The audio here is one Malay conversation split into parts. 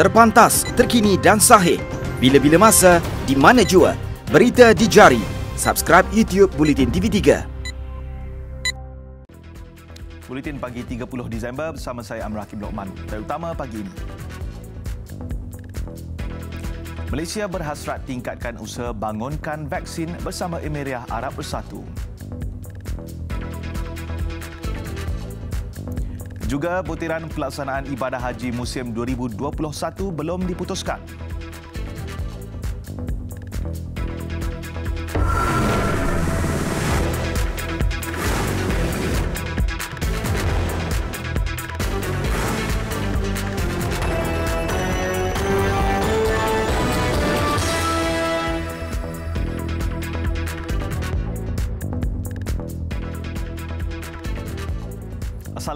Terpantas, terkini dan sahih. Bila-bila masa, di mana jua. Berita dijari. Subscribe YouTube Bulletin TV3. Bulletin pagi 30 Disember bersama saya Amr Hakim Lokman. Utama pagi ini. Malaysia berhasrat tingkatkan usaha bangunkan vaksin bersama Emiriah Arab Bersatu. Juga butiran pelaksanaan ibadah haji musim 2021 belum diputuskan.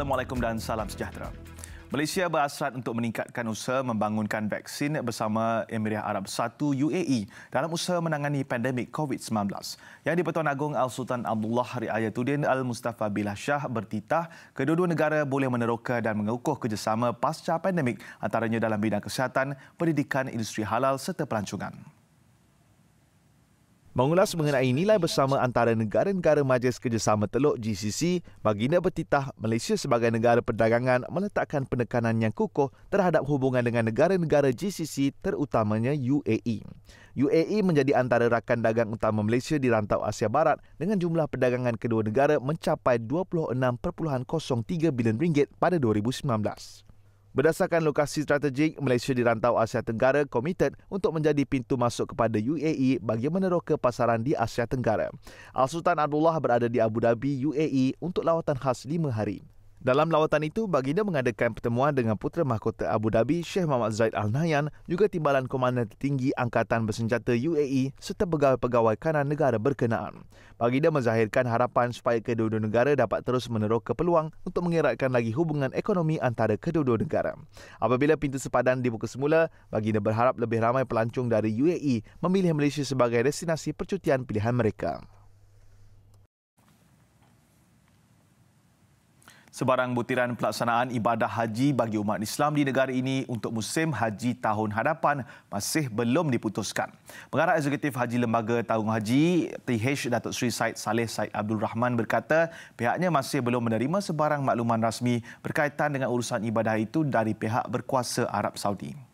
Assalamualaikum dan salam sejahtera. Malaysia berhasrat untuk meningkatkan usaha membangunkan vaksin bersama Emirah Arab Satu UAE dalam usaha menangani pandemik COVID-19. Yang di-Pertuan Agong Al-Sultan Abdullah Riayatuddin Al-Mustafa Billah Shah bertitah, kedua-dua negara boleh meneroka dan mengukuh kerjasama pasca pandemik antaranya dalam bidang kesihatan, pendidikan, industri halal serta pelancongan. Mengulas mengenai nilai bersama antara negara-negara Majlis Kerjasama Teluk GCC, baginda bertitah Malaysia sebagai negara perdagangan meletakkan penekanan yang kukuh terhadap hubungan dengan negara-negara GCC terutamanya UAE. UAE menjadi antara rakan dagang utama Malaysia di rantau Asia Barat dengan jumlah perdagangan kedua negara mencapai 26.03 bilion ringgit pada 2019. Berdasarkan lokasi strategik, Malaysia di rantau Asia Tenggara komited untuk menjadi pintu masuk kepada UAE bagi meneroka pasaran di Asia Tenggara. Al-Sultan Abdullah berada di Abu Dhabi, UAE untuk lawatan khas lima hari. Dalam lawatan itu, baginda mengadakan pertemuan dengan Putera Mahkota Abu Dhabi, Syekh Muhammad Zaid Al Nayan, juga timbalan Komander Tinggi Angkatan Bersenjata UAE serta pegawai-pegawai kanan negara berkenaan. Baginda menzahirkan harapan supaya kedua-dua negara dapat terus meneroka peluang untuk mengeratkan lagi hubungan ekonomi antara kedua-dua negara. Apabila pintu sepadan dibuka semula, baginda berharap lebih ramai pelancong dari UAE memilih Malaysia sebagai destinasi percutian pilihan mereka. sebarang butiran pelaksanaan ibadah haji bagi umat Islam di negara ini untuk musim haji tahun hadapan masih belum diputuskan. Pengarah Eksekutif Haji Lembaga Tahun Haji TH Datuk Sri Said Saleh Said Abdul Rahman berkata pihaknya masih belum menerima sebarang makluman rasmi berkaitan dengan urusan ibadah itu dari pihak berkuasa Arab Saudi.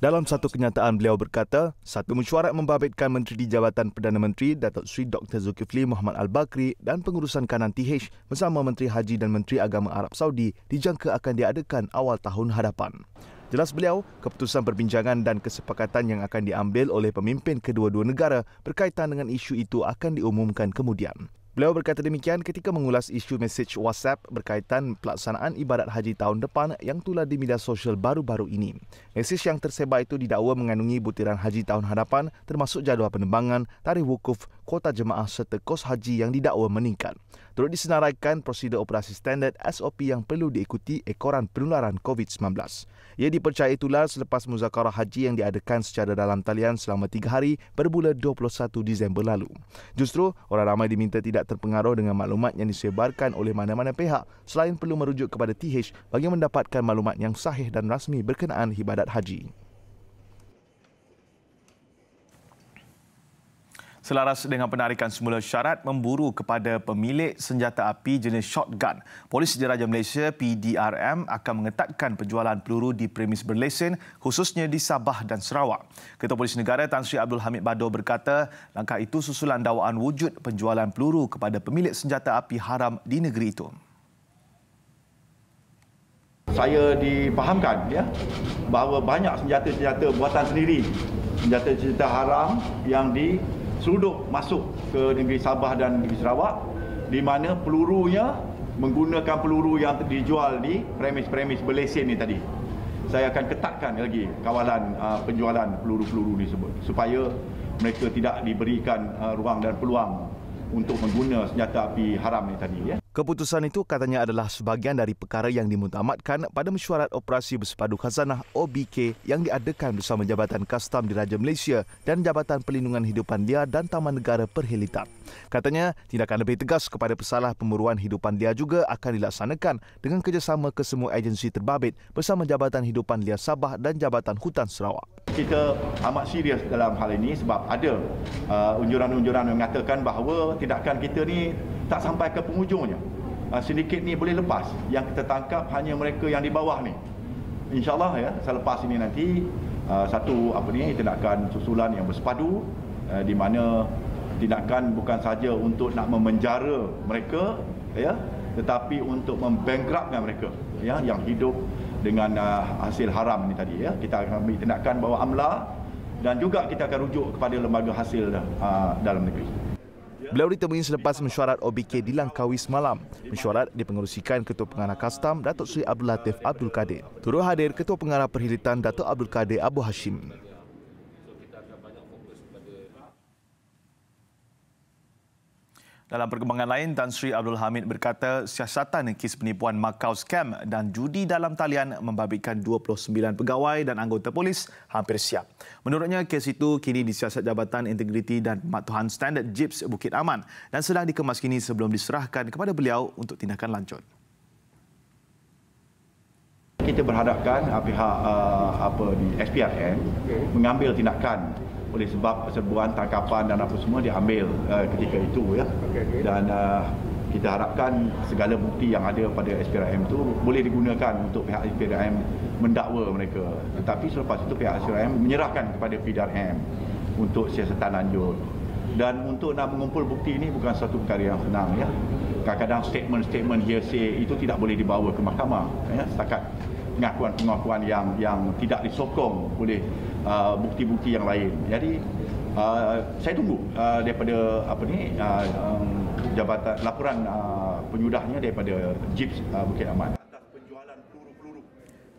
Dalam satu kenyataan beliau berkata, satu mesyuarat membabitkan Menteri di Jabatan Perdana Menteri Datuk Sri Dr. Zulkifli Muhammad Al-Bakri dan pengurusan kanan TH bersama Menteri Haji dan Menteri Agama Arab Saudi dijangka akan diadakan awal tahun hadapan. Jelas beliau, keputusan perbincangan dan kesepakatan yang akan diambil oleh pemimpin kedua-dua negara berkaitan dengan isu itu akan diumumkan kemudian. Beliau berkata demikian ketika mengulas isu mesej WhatsApp berkaitan pelaksanaan ibadat haji tahun depan yang tular di media sosial baru-baru ini. Mesej yang tersebar itu didakwa mengandungi butiran haji tahun hadapan termasuk jadual penerbangan, tarikh wukuf, kuota jemaah serta kos haji yang didakwa meningkat. Turut disenaraikan prosedur operasi standard SOP yang perlu diikuti ekoran penularan COVID-19. Ia dipercayai tular selepas muzakarah haji yang diadakan secara dalam talian selama tiga hari bermula 21 Disember lalu. Justru, orang ramai diminta tidak terpengaruh dengan maklumat yang disebarkan oleh mana-mana pihak selain perlu merujuk kepada TH bagi mendapatkan maklumat yang sahih dan rasmi berkenaan ibadat haji. Selaras dengan penarikan semula syarat memburu kepada pemilik senjata api jenis shotgun, Polis sejarah Malaysia PDRM akan mengetatkan penjualan peluru di premis berlesen khususnya di Sabah dan Sarawak. Ketua Polis Negara Tan Sri Abdul Hamid Bado berkata, langkah itu susulan dakwaan wujud penjualan peluru kepada pemilik senjata api haram di negeri itu. Saya dipahamkan ya bahawa banyak senjata-senjata buatan sendiri, senjata-senjata haram yang di seludup masuk ke negeri Sabah dan negeri Sarawak di mana pelurunya menggunakan peluru yang dijual di premis-premis berlesen ni tadi. Saya akan ketatkan lagi kawalan uh, penjualan peluru-peluru ni sebut supaya mereka tidak diberikan uh, ruang dan peluang untuk menggunakan senjata api haram ni tadi ya. Keputusan itu katanya adalah sebahagian dari perkara yang dimutamatkan pada mesyuarat operasi bersepadu khazanah OBK yang diadakan bersama Jabatan Kastam di Raja Malaysia dan Jabatan Perlindungan Hidupan Liar dan Taman Negara Perhilitan. Katanya, tindakan lebih tegas kepada pesalah pemburuan hidupan liar juga akan dilaksanakan dengan kerjasama kesemua agensi terbabit bersama Jabatan Hidupan Liar Sabah dan Jabatan Hutan Sarawak. Kita amat serius dalam hal ini sebab ada uh, unjuran-unjuran yang mengatakan bahawa tindakan kita ni tak sampai ke penghujungnya. Uh, ah, sindiket ni boleh lepas. Yang kita tangkap hanya mereka yang di bawah ni. InsyaAllah ya, selepas ini nanti uh, satu apa ni tindakan susulan yang bersepadu uh, di mana tindakan bukan saja untuk nak memenjara mereka ya tetapi untuk membankrupkan mereka ya yang hidup dengan uh, hasil haram ni tadi ya kita akan ambil tindakan bawa amla dan juga kita akan rujuk kepada lembaga hasil uh, dalam negeri Ya. Beliau ditemui selepas mesyuarat OBK di Langkawi semalam. Mesyuarat dipengerusikan Ketua Pengarah Kastam Datuk Seri Abdul Latif Abdul Kadir. Turut hadir Ketua Pengarah Perhilitan Datuk Abdul Kadir Abu Hashim. Dalam perkembangan lain, Tan Sri Abdul Hamid berkata siasatan kes penipuan Macau scam dan judi dalam talian membabitkan 29 pegawai dan anggota polis hampir siap. Menurutnya, kes itu kini disiasat Jabatan Integriti dan Matuhan Standard JIPS Bukit Aman dan sedang dikemas kini sebelum diserahkan kepada beliau untuk tindakan lanjut. Kita berhadapkan uh, pihak uh, apa di SPRM mengambil tindakan oleh sebab serbuan tangkapan dan apa semua diambil uh, ketika itu ya. Dan uh, kita harapkan segala bukti yang ada pada SPRM itu boleh digunakan untuk pihak SPRM mendakwa mereka. Tetapi selepas itu pihak SPRM menyerahkan kepada PDRM untuk siasatan lanjut. Dan untuk nak mengumpul bukti ini bukan satu perkara yang senang ya. Kadang-kadang statement-statement hearsay itu tidak boleh dibawa ke mahkamah ya. Setakat pengakuan-pengakuan yang yang tidak disokong oleh Uh, bukti-bukti yang lain. Jadi uh, saya tunggu uh, daripada apa ni uh, um, jabatan laporan uh, penyudahnya daripada JIPS uh, Bukit Aman.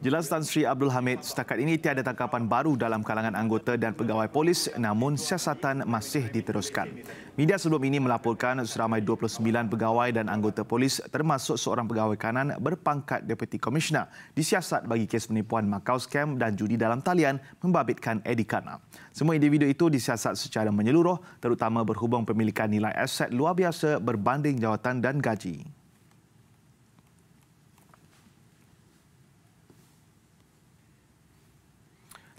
Jelas Tan Sri Abdul Hamid, setakat ini tiada tangkapan baru dalam kalangan anggota dan pegawai polis namun siasatan masih diteruskan. Media sebelum ini melaporkan seramai 29 pegawai dan anggota polis termasuk seorang pegawai kanan berpangkat Deputy Commissioner disiasat bagi kes penipuan Macau Scam dan judi dalam talian membabitkan Eddie Kana. Semua individu itu disiasat secara menyeluruh terutama berhubung pemilikan nilai aset luar biasa berbanding jawatan dan gaji.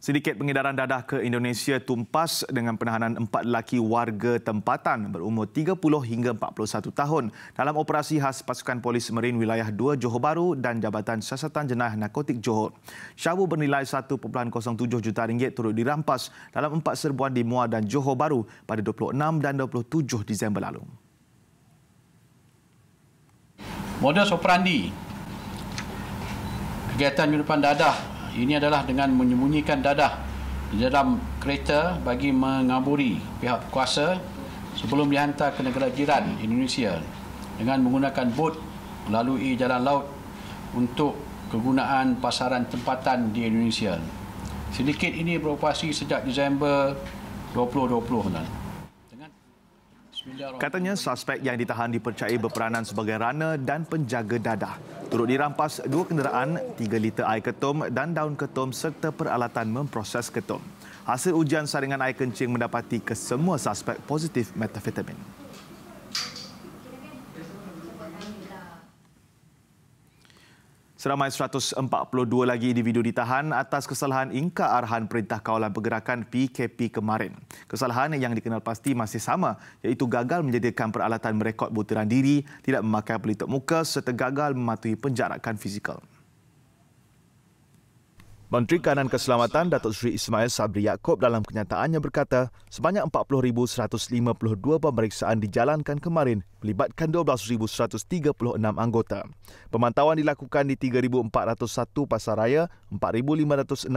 Sedikit pengedaran dadah ke Indonesia tumpas dengan penahanan empat lelaki warga tempatan berumur 30 hingga 41 tahun dalam operasi khas pasukan polis Merin Wilayah 2 Johor Baru dan Jabatan Siasatan Jenayah Narkotik Johor. Syabu bernilai 1.07 juta ringgit turut dirampas dalam empat serbuan di Muar dan Johor Baru pada 26 dan 27 Disember lalu. Modus operandi kegiatan penyelundupan dadah ini adalah dengan menyembunyikan dadah di dalam kereta bagi mengaburi pihak kuasa sebelum dihantar ke negara jiran Indonesia dengan menggunakan bot melalui jalan laut untuk kegunaan pasaran tempatan di Indonesia. sedikit ini beroperasi sejak Disember 2020. Katanya suspek yang ditahan dipercayai berperanan sebagai runner dan penjaga dadah. Turut dirampas dua kenderaan, tiga liter air ketum dan daun ketum serta peralatan memproses ketum. Hasil ujian saringan air kencing mendapati kesemua suspek positif metafetamin. Seramai 142 lagi individu ditahan atas kesalahan ingkar arahan Perintah Kawalan Pergerakan PKP kemarin. Kesalahan yang dikenal pasti masih sama iaitu gagal menjadikan peralatan merekod butiran diri, tidak memakai pelitup muka serta gagal mematuhi penjarakan fizikal. Menteri Kanan Keselamatan Datuk Sri Ismail Sabri Yaakob dalam kenyataannya berkata, sebanyak 40,152 pemeriksaan dijalankan kemarin melibatkan 12,136 anggota. Pemantauan dilakukan di 3,401 pasar raya, 4,567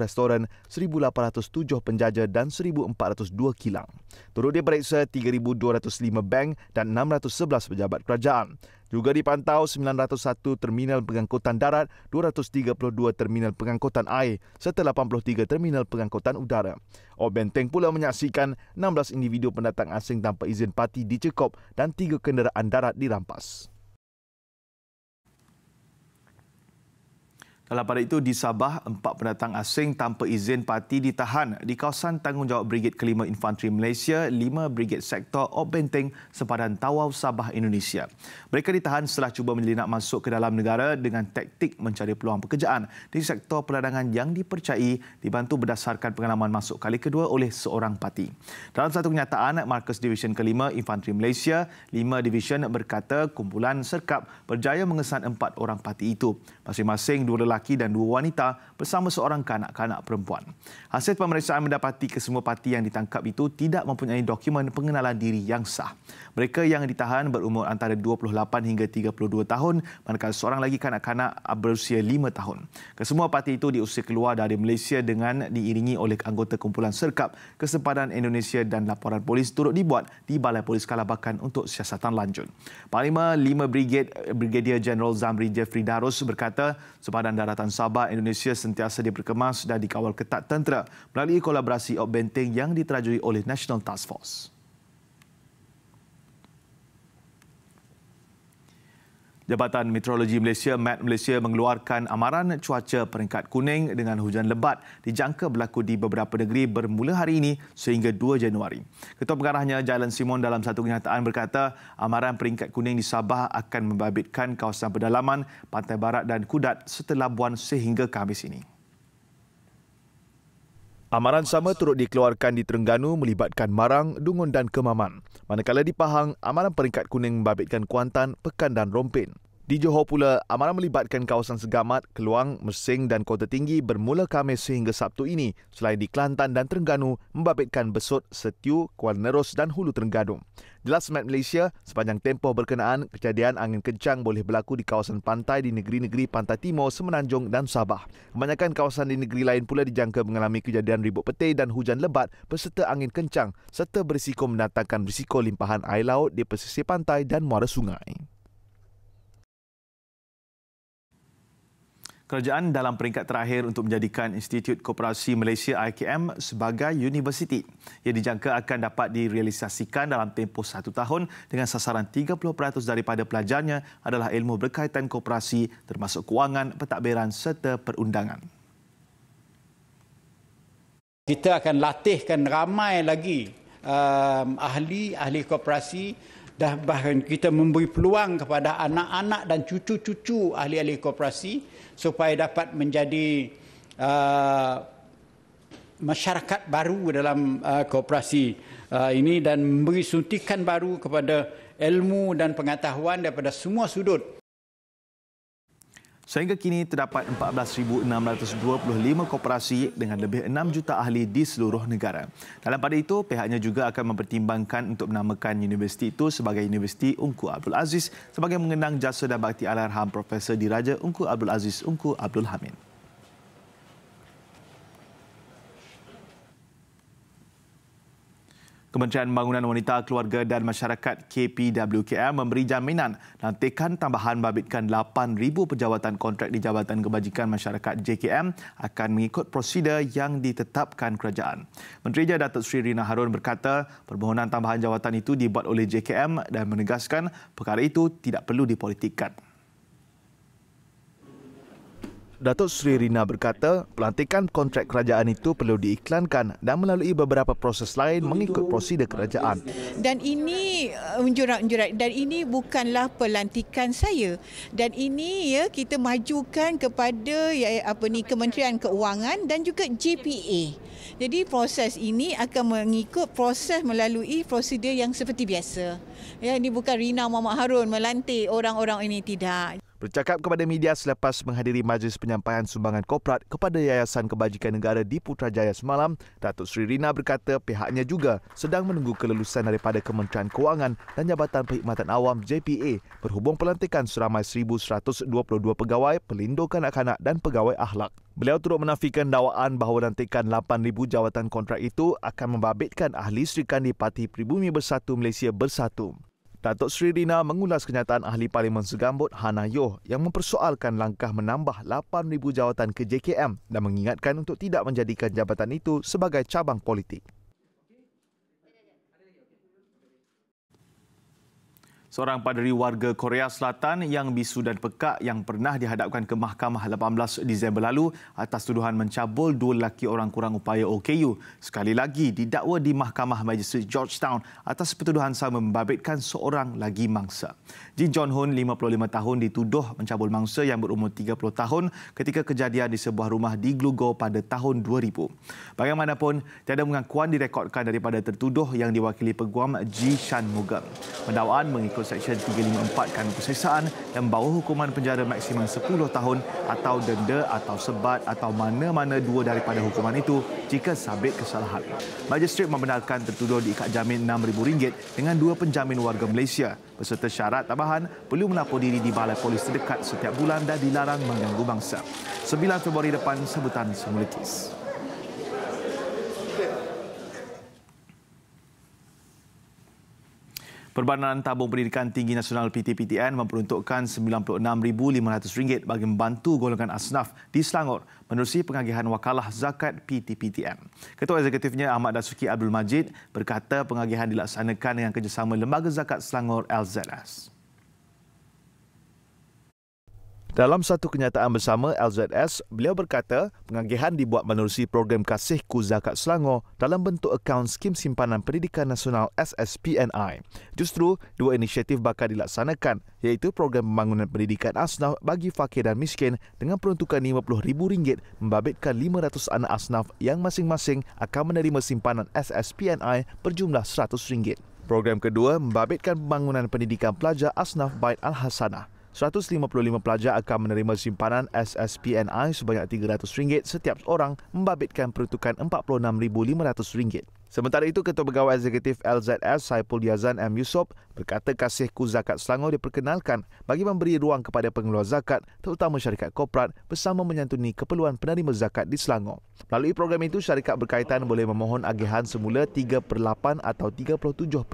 restoran, 1,807 penjaja dan 1,402 kilang. Turut diperiksa 3,205 bank dan 611 pejabat kerajaan. Juga dipantau 901 terminal pengangkutan darat, 232 terminal pengangkutan air serta 83 terminal pengangkutan udara. Obenteng pula menyaksikan 16 individu pendatang asing tanpa izin parti dicekop dan tiga kenderaan darat dirampas. Dalam pada itu, di Sabah, empat pendatang asing tanpa izin parti ditahan di kawasan tanggungjawab Brigade Kelima Infanteri Malaysia, 5 Brigade Sektor Op Benteng, Sempadan Tawau, Sabah, Indonesia. Mereka ditahan setelah cuba menyelinap masuk ke dalam negara dengan taktik mencari peluang pekerjaan di sektor peladangan yang dipercayai dibantu berdasarkan pengalaman masuk kali kedua oleh seorang parti. Dalam satu kenyataan, Markus Division Kelima Infanteri Malaysia, 5 Division berkata kumpulan serkap berjaya mengesan empat orang parti itu. Masing-masing dua lelaki lelaki dan dua wanita bersama seorang kanak-kanak perempuan. Hasil pemeriksaan mendapati kesemua parti yang ditangkap itu tidak mempunyai dokumen pengenalan diri yang sah. Mereka yang ditahan berumur antara 28 hingga 32 tahun manakala seorang lagi kanak-kanak berusia 5 tahun. Kesemua parti itu diusir keluar dari Malaysia dengan diiringi oleh anggota kumpulan Serkap Kesempatan Indonesia dan laporan polis turut dibuat di Balai Polis Kalabakan untuk siasatan lanjut. Panglima 5 Brigade Brigadier General Zamri Jeffrey Darus berkata sempadan daratan Sabah Indonesia sentiasa diperkemas dan dikawal ketat tentera melalui kolaborasi op yang diterajui oleh National Task Force. Jabatan Meteorologi Malaysia MET Malaysia mengeluarkan amaran cuaca peringkat kuning dengan hujan lebat dijangka berlaku di beberapa negeri bermula hari ini sehingga 2 Januari. Ketua Pengarahnya Jalan Simon dalam satu kenyataan berkata amaran peringkat kuning di Sabah akan membabitkan kawasan pedalaman, pantai barat dan Kudat setelah Labuan sehingga Kamis ini. Amaran sama turut dikeluarkan di Terengganu melibatkan Marang, Dungun dan Kemaman. Manakala di Pahang, amaran peringkat kuning membabitkan Kuantan, Pekan dan Rompin. Di Johor pula, amaran melibatkan kawasan Segamat, Keluang, Mersing dan Kota Tinggi bermula Khamis sehingga Sabtu ini selain di Kelantan dan Terengganu membabitkan Besut, Setiu, Kuala Neros dan Hulu Terengganu. Jelas Met Malaysia, sepanjang tempoh berkenaan, kejadian angin kencang boleh berlaku di kawasan pantai di negeri-negeri Pantai Timur, Semenanjung dan Sabah. Kebanyakan kawasan di negeri lain pula dijangka mengalami kejadian ribut peti dan hujan lebat berserta angin kencang serta berisiko mendatangkan risiko limpahan air laut di pesisir pantai dan muara sungai. kerajaan dalam peringkat terakhir untuk menjadikan Institut Koperasi Malaysia IKM sebagai universiti. yang dijangka akan dapat direalisasikan dalam tempoh satu tahun dengan sasaran 30% daripada pelajarnya adalah ilmu berkaitan koperasi termasuk kewangan, pentadbiran serta perundangan. Kita akan latihkan ramai lagi um, ahli-ahli koperasi dan bahkan kita memberi peluang kepada anak-anak dan cucu-cucu ahli-ahli koperasi supaya dapat menjadi uh, masyarakat baru dalam uh, kooperasi uh, ini dan memberi suntikan baru kepada ilmu dan pengetahuan daripada semua sudut Sehingga kini terdapat 14,625 koperasi dengan lebih 6 juta ahli di seluruh negara. Dalam pada itu, pihaknya juga akan mempertimbangkan untuk menamakan universiti itu sebagai Universiti Ungku Abdul Aziz sebagai mengenang jasa dan bakti alarham Profesor Diraja Ungku Abdul Aziz Ungku Abdul Hamid. Kementerian Bangunan Wanita, Keluarga dan Masyarakat KPWKM memberi jaminan nantikan tambahan babitkan 8,000 pejabatan kontrak di Jabatan Kebajikan Masyarakat JKM akan mengikut prosedur yang ditetapkan kerajaan. Menteri Jaya Datuk Seri Rina Harun berkata permohonan tambahan jawatan itu dibuat oleh JKM dan menegaskan perkara itu tidak perlu dipolitikkan. Datuk Sri Rina berkata, pelantikan kontrak kerajaan itu perlu diiklankan dan melalui beberapa proses lain mengikut prosedur kerajaan. Dan ini menjurat-menjurat uh, dan ini bukanlah pelantikan saya. Dan ini ya kita majukan kepada ya, apa ni Kementerian Keuangan dan juga JPA. Jadi proses ini akan mengikut proses melalui prosedur yang seperti biasa. Ya ini bukan Rina Muhammad Harun melantik orang-orang ini tidak bercakap kepada media selepas menghadiri majlis penyampaian sumbangan korporat kepada Yayasan Kebajikan Negara di Putrajaya semalam, Datuk Sri Rina berkata pihaknya juga sedang menunggu kelulusan daripada Kementerian Kewangan dan Jabatan Perkhidmatan Awam JPA berhubung pelantikan seramai 1,122 pegawai pelindung kanak-kanak dan pegawai ahlak. Beliau turut menafikan dakwaan bahawa lantikan 8,000 jawatan kontrak itu akan membabitkan ahli serikan di Parti Pribumi Bersatu Malaysia Bersatu. Datuk Sri Rina mengulas kenyataan Ahli Parlimen Segambut Hana Yoh yang mempersoalkan langkah menambah 8,000 jawatan ke JKM dan mengingatkan untuk tidak menjadikan jabatan itu sebagai cabang politik. seorang paderi warga Korea Selatan yang bisu dan pekak yang pernah dihadapkan ke mahkamah 18 Disember lalu atas tuduhan mencabul dua lelaki orang kurang upaya OKU sekali lagi didakwa di mahkamah Majlis Georgetown atas pertuduhan sama membabitkan seorang lagi mangsa. Jin John Hoon 55 tahun dituduh mencabul mangsa yang berumur 30 tahun ketika kejadian di sebuah rumah di Glugor pada tahun 2000. Bagaimanapun tiada pengakuan direkodkan daripada tertuduh yang diwakili peguam Ji Mugam. Pendakwaan mengikut Seksyen 354 Kanun Kesesaan yang bawah hukuman penjara maksimum 10 tahun atau denda atau sebat atau mana-mana dua daripada hukuman itu jika sabit kesalahan. Majistret membenarkan tertuduh diikat jamin RM6,000 dengan dua penjamin warga Malaysia beserta syarat tambahan perlu melapor diri di balai polis terdekat setiap bulan dan dilarang mengganggu bangsa. 9 Februari depan sebutan semulikis. Perbanan Tabung Pendidikan Tinggi Nasional PTPTN memperuntukkan RM96,500 bagi membantu golongan asnaf di Selangor menerusi pengagihan wakalah zakat PTPTN. Ketua Eksekutifnya Ahmad Dasuki Abdul Majid berkata pengagihan dilaksanakan dengan kerjasama Lembaga Zakat Selangor LZS. Dalam satu kenyataan bersama LZS, beliau berkata penganggihan dibuat menerusi program Kasihku Zakat Selangor dalam bentuk akaun Skim Simpanan Pendidikan Nasional SSPNI. Justru, dua inisiatif bakal dilaksanakan iaitu program pembangunan pendidikan asnaf bagi fakir dan miskin dengan peruntukan RM50,000 membabitkan 500 anak asnaf yang masing-masing akan menerima simpanan SSPNI berjumlah RM100. Program kedua membabitkan pembangunan pendidikan pelajar asnaf Bait Al-Hasanah 155 pelajar akan menerima simpanan SSPNI sebanyak RM300 setiap orang membabitkan peruntukan RM46,500. Sementara itu, Ketua Pegawai Eksekutif LZS Saipul Yazan M. Yusof berkata kasihku zakat Selangor diperkenalkan bagi memberi ruang kepada pengeluar zakat terutama syarikat korporat bersama menyantuni keperluan penerima zakat di Selangor. Melalui program itu, syarikat berkaitan boleh memohon agihan semula 3 per 8 atau 37.5%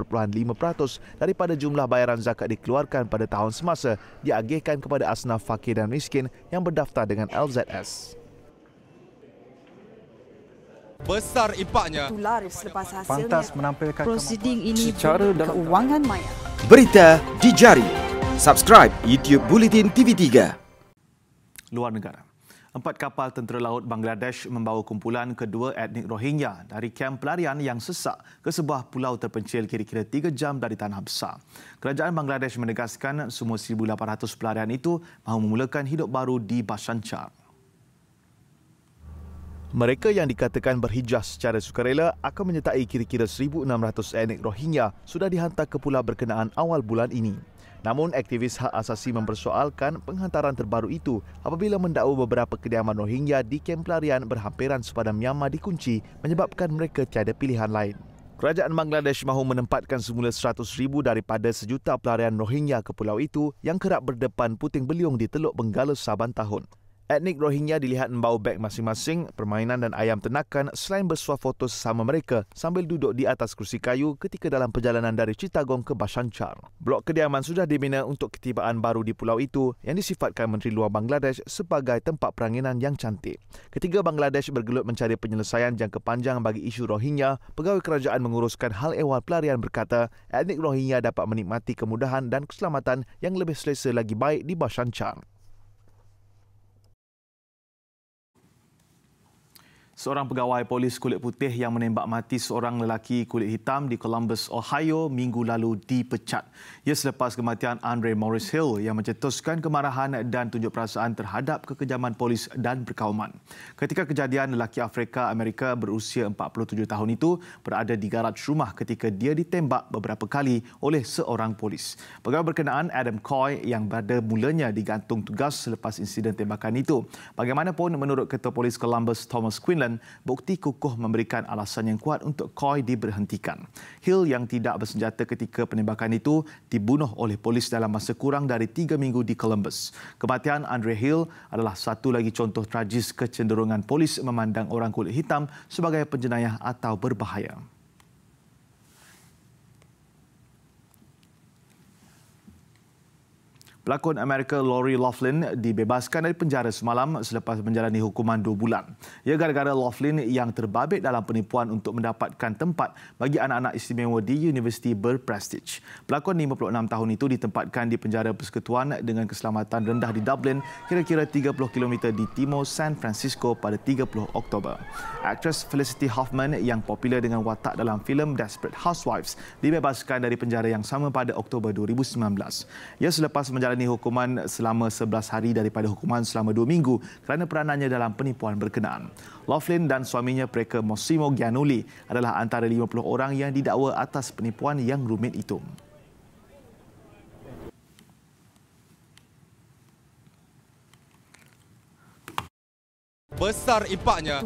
daripada jumlah bayaran zakat dikeluarkan pada tahun semasa di diagihkan kepada asnaf fakir dan miskin yang berdaftar dengan LZS. Besar impaknya. Pantas menampilkan proceeding ini secara dan wangan maya. Berita di jari. Subscribe YouTube Bulletin TV3. Luar negara empat kapal tentera laut Bangladesh membawa kumpulan kedua etnik Rohingya dari kamp pelarian yang sesak ke sebuah pulau terpencil kira-kira tiga jam dari tanah besar. Kerajaan Bangladesh menegaskan semua 1,800 pelarian itu mahu memulakan hidup baru di Bashanchar. Mereka yang dikatakan berhijrah secara sukarela akan menyertai kira-kira 1,600 etnik Rohingya sudah dihantar ke pulau berkenaan awal bulan ini. Namun, aktivis hak asasi mempersoalkan penghantaran terbaru itu apabila mendakwa beberapa kediaman Rohingya di kem pelarian berhampiran sepadan Myanmar dikunci menyebabkan mereka tiada pilihan lain. Kerajaan Bangladesh mahu menempatkan semula ribu daripada sejuta pelarian Rohingya ke pulau itu yang kerap berdepan puting beliung di Teluk Benggala saban tahun. Etnik Rohingya dilihat membawa beg masing-masing, permainan dan ayam tenakan selain bersuah foto sesama mereka sambil duduk di atas kursi kayu ketika dalam perjalanan dari Chittagong ke Bashanchar. Blok kediaman sudah dibina untuk ketibaan baru di pulau itu yang disifatkan Menteri Luar Bangladesh sebagai tempat peranginan yang cantik. Ketika Bangladesh bergelut mencari penyelesaian jangka panjang bagi isu Rohingya, pegawai kerajaan menguruskan hal ehwal pelarian berkata etnik Rohingya dapat menikmati kemudahan dan keselamatan yang lebih selesa lagi baik di Bashanchar. seorang pegawai polis kulit putih yang menembak mati seorang lelaki kulit hitam di Columbus, Ohio minggu lalu dipecat. Ia selepas kematian Andre Morris Hill yang mencetuskan kemarahan dan tunjuk perasaan terhadap kekejaman polis dan perkauman. Ketika kejadian, lelaki Afrika Amerika berusia 47 tahun itu berada di garaj rumah ketika dia ditembak beberapa kali oleh seorang polis. Pegawai berkenaan Adam Coy yang pada mulanya digantung tugas selepas insiden tembakan itu. Bagaimanapun, menurut Ketua Polis Columbus Thomas Quinlan, bukti kukuh memberikan alasan yang kuat untuk Koi diberhentikan. Hill yang tidak bersenjata ketika penembakan itu dibunuh oleh polis dalam masa kurang dari tiga minggu di Columbus. Kematian Andre Hill adalah satu lagi contoh tragis kecenderungan polis memandang orang kulit hitam sebagai penjenayah atau berbahaya. Pelakon Amerika Lori Laughlin dibebaskan dari penjara semalam selepas menjalani hukuman dua bulan. Ia gara-gara Laughlin yang terbabit dalam penipuan untuk mendapatkan tempat bagi anak-anak istimewa di universiti berprestige. Pelakon 56 tahun itu ditempatkan di penjara persekutuan dengan keselamatan rendah di Dublin, kira-kira 30 km di timur San Francisco pada 30 Oktober. Aktris Felicity Huffman yang popular dengan watak dalam filem Desperate Housewives dibebaskan dari penjara yang sama pada Oktober 2019. Ia selepas menjalani menjalani hukuman selama 11 hari daripada hukuman selama 2 minggu kerana peranannya dalam penipuan berkenaan. Laughlin dan suaminya Preka Mosimo Gianuli adalah antara 50 orang yang didakwa atas penipuan yang rumit itu. besar impaknya.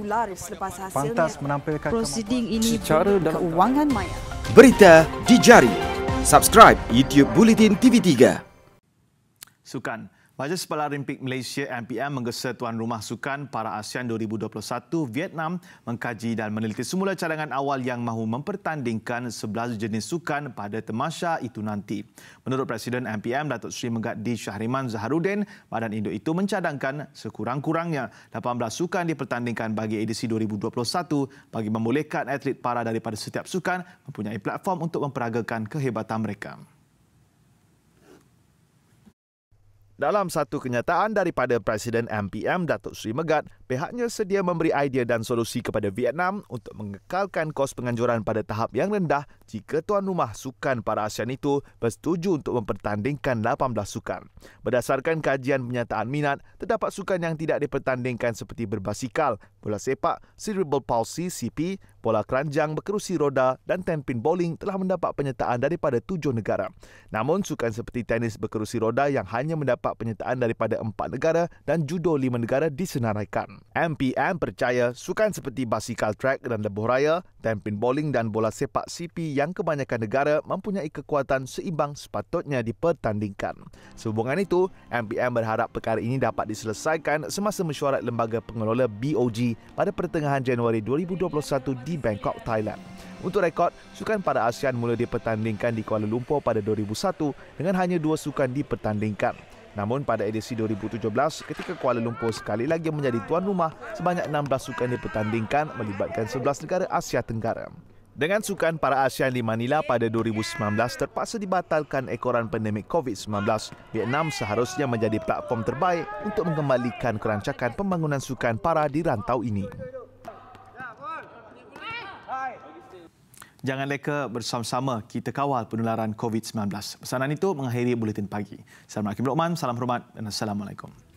Pantas menampilkan prosiding ini secara keuangan maya. Berita di jari. Subscribe YouTube Bulletin TV 3. Sukan. Majlis Paralimpik Malaysia MPM menggesa tuan rumah sukan para ASEAN 2021 Vietnam mengkaji dan meneliti semula cadangan awal yang mahu mempertandingkan 11 jenis sukan pada temasha itu nanti. Menurut Presiden MPM Datuk Seri Megatdi Syahriman Zaharuddin, badan induk itu mencadangkan sekurang-kurangnya 18 sukan dipertandingkan bagi edisi 2021 bagi membolehkan atlet para daripada setiap sukan mempunyai platform untuk memperagakan kehebatan mereka. Dalam satu kenyataan daripada Presiden MPM Datuk Sri Megat, pihaknya sedia memberi idea dan solusi kepada Vietnam untuk mengekalkan kos penganjuran pada tahap yang rendah jika tuan rumah sukan para ASEAN itu bersetuju untuk mempertandingkan 18 sukan. Berdasarkan kajian penyataan minat, terdapat sukan yang tidak dipertandingkan seperti berbasikal, bola sepak cerebral palsy CP, bola keranjang berkerusi roda dan tenpin bowling telah mendapat penyertaan daripada tujuh negara. Namun, sukan seperti tenis berkerusi roda yang hanya mendapat penyertaan daripada empat negara dan judo lima negara disenaraikan. MPM percaya sukan seperti basikal track dan lebuh raya, tenpin bowling dan bola sepak CP yang kebanyakan negara mempunyai kekuatan seimbang sepatutnya dipertandingkan. Sehubungan itu, MPM berharap perkara ini dapat diselesaikan semasa mesyuarat lembaga pengelola BOG pada pertengahan Januari 2021 di Bangkok, Thailand. Untuk rekod, sukan para ASEAN mula dipertandingkan di Kuala Lumpur pada 2001 dengan hanya dua sukan dipertandingkan. Namun pada edisi 2017, ketika Kuala Lumpur sekali lagi menjadi tuan rumah, sebanyak 16 sukan dipertandingkan melibatkan 11 negara Asia Tenggara. Dengan sukan para ASEAN di Manila pada 2019 terpaksa dibatalkan ekoran pandemik COVID-19, Vietnam seharusnya menjadi platform terbaik untuk mengembalikan kerancakan pembangunan sukan para di rantau ini. Jangan leka bersama-sama kita kawal penularan COVID-19. Pesanan itu mengakhiri buletin pagi. Salam Makim Lokman, salam hormat dan assalamualaikum.